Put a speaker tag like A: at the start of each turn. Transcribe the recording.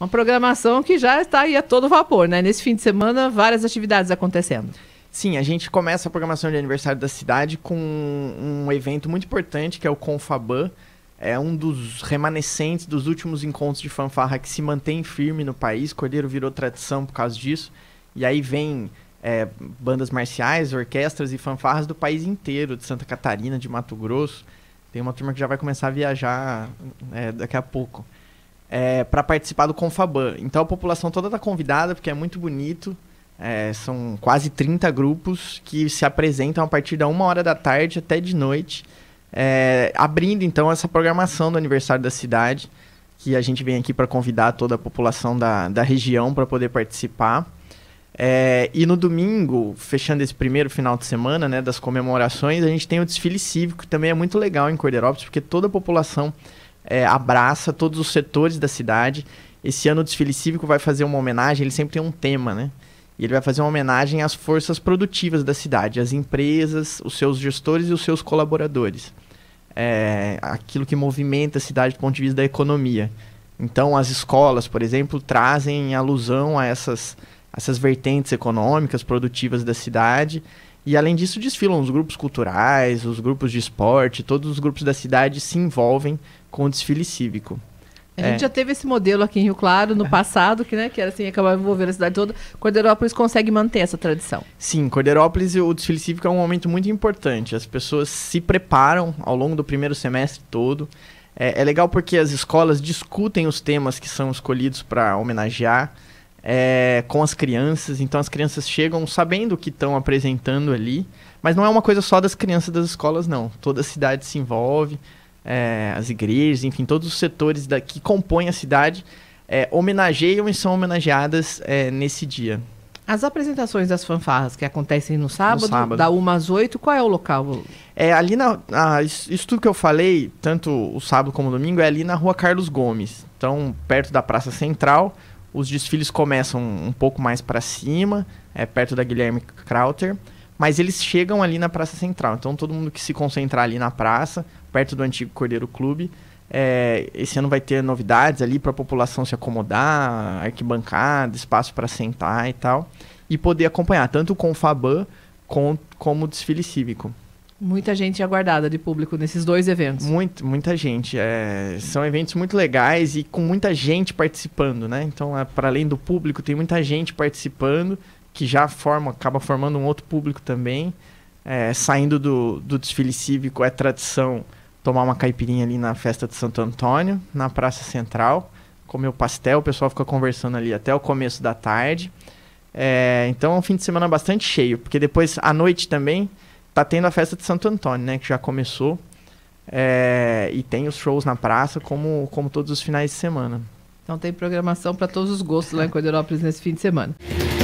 A: Uma programação que já está aí a todo vapor, né? Nesse fim de semana, várias atividades acontecendo. Sim, a gente começa a programação de aniversário da cidade
B: com um evento muito importante que é o Confaban. É um dos remanescentes dos últimos encontros de fanfarra que se mantém firme no país. Cordeiro virou tradição por causa disso. E aí vem é, bandas marciais, orquestras e fanfarras do país inteiro, de Santa Catarina, de Mato Grosso. Tem uma turma que já vai começar a viajar é, daqui a pouco é, para participar do Confaban. Então a população toda está convidada, porque é muito bonito. É, são quase 30 grupos que se apresentam a partir da uma hora da tarde até de noite, é, abrindo então essa programação do aniversário da cidade, que a gente vem aqui para convidar toda a população da, da região para poder participar. É, e no domingo, fechando esse primeiro final de semana né, das comemorações, a gente tem o desfile cívico, que também é muito legal em Corderópolis, porque toda a população é, abraça todos os setores da cidade. Esse ano o desfile cívico vai fazer uma homenagem, ele sempre tem um tema, né? E ele vai fazer uma homenagem às forças produtivas da cidade, às empresas, os seus gestores e os seus colaboradores. É, aquilo que movimenta a cidade do ponto de vista da economia. Então, as escolas, por exemplo, trazem alusão a essas, essas vertentes econômicas, produtivas da cidade e além disso, desfilam os grupos culturais, os grupos de esporte, todos os grupos da cidade se envolvem com o desfile cívico.
A: A é. gente já teve esse modelo aqui em Rio Claro no é. passado, que, né, que era assim, acabava envolvendo a cidade toda. Cordeirópolis consegue manter essa tradição.
B: Sim, Cordeirópolis, o desfile cívico é um momento muito importante. As pessoas se preparam ao longo do primeiro semestre todo. É, é legal porque as escolas discutem os temas que são escolhidos para homenagear é, com as crianças. Então as crianças chegam sabendo o que estão apresentando ali. Mas não é uma coisa só das crianças das escolas, não. Toda a cidade se envolve, é, as igrejas, enfim, todos os setores da, que compõem a cidade é, homenageiam e são homenageadas é, nesse dia. As apresentações das fanfarras que acontecem no sábado, no sábado. da 1 às 8, qual é o local? É ali na. A, isso tudo que eu falei, tanto o sábado como o domingo, é ali na rua Carlos Gomes. Então, perto da Praça Central, os desfiles começam um pouco mais para cima, é, perto da Guilherme Krauter, mas eles chegam ali na Praça Central. Então todo mundo que se concentrar ali na praça, perto do antigo Cordeiro Clube, é, esse ano vai ter novidades ali para a população se acomodar, arquibancada, espaço para sentar e tal, e poder acompanhar tanto o Faban com, como o desfile cívico.
A: Muita gente aguardada de público nesses dois eventos. Muito, muita gente. É, são eventos muito
B: legais e com muita gente participando, né? Então, é, para além do público, tem muita gente participando que já forma, acaba formando um outro público também. É, saindo do, do desfile cívico, é tradição tomar uma caipirinha ali na festa de Santo Antônio, na Praça Central, comer o pastel, o pessoal fica conversando ali até o começo da tarde. É, então, é um fim de semana bastante cheio, porque depois, à noite também tá tendo a festa de Santo Antônio, né? Que já começou. É, e tem os shows na praça, como, como todos os finais de semana.
A: Então tem programação para todos os gostos lá né, em Coderópolis nesse fim de semana.